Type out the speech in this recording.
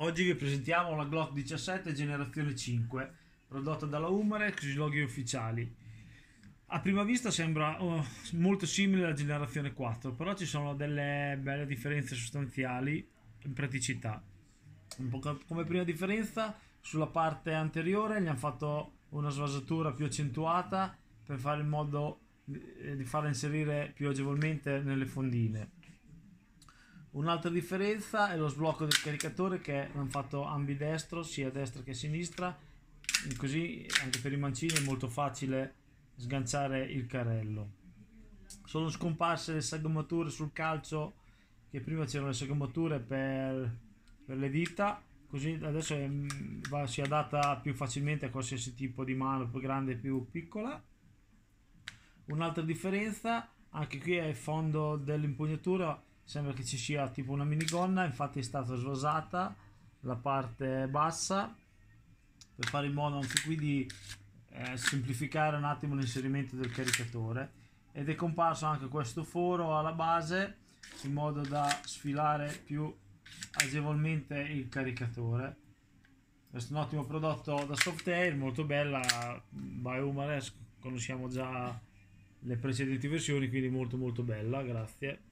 Oggi vi presentiamo la Glock 17 generazione 5, prodotta dalla Umarex sui loghi ufficiali. A prima vista sembra oh, molto simile alla generazione 4, però ci sono delle belle differenze sostanziali in praticità. come prima differenza, sulla parte anteriore gli hanno fatto una svasatura più accentuata per fare in modo di farla inserire più agevolmente nelle fondine. Un'altra differenza è lo sblocco del caricatore che l'hanno fatto ambidestro, sia a destra che a sinistra, così anche per i mancini è molto facile sganciare il carrello. Sono scomparse le sagommature sul calcio, che prima c'erano le sagommature per, per, le dita, così adesso è, mm, va, si adatta più facilmente a qualsiasi tipo di mano, più grande o più piccola. Un'altra differenza, anche qui è il fondo dell'impugnatura, sembra che ci sia tipo una minigonna infatti è stata svasata la parte bassa per fare in modo anche qui di eh, semplificare un attimo l'inserimento del caricatore ed è comparso anche questo foro alla base in modo da sfilare più agevolmente il caricatore questo è un ottimo prodotto da Softair molto bella by Umares conosciamo già le precedenti versioni quindi molto molto bella grazie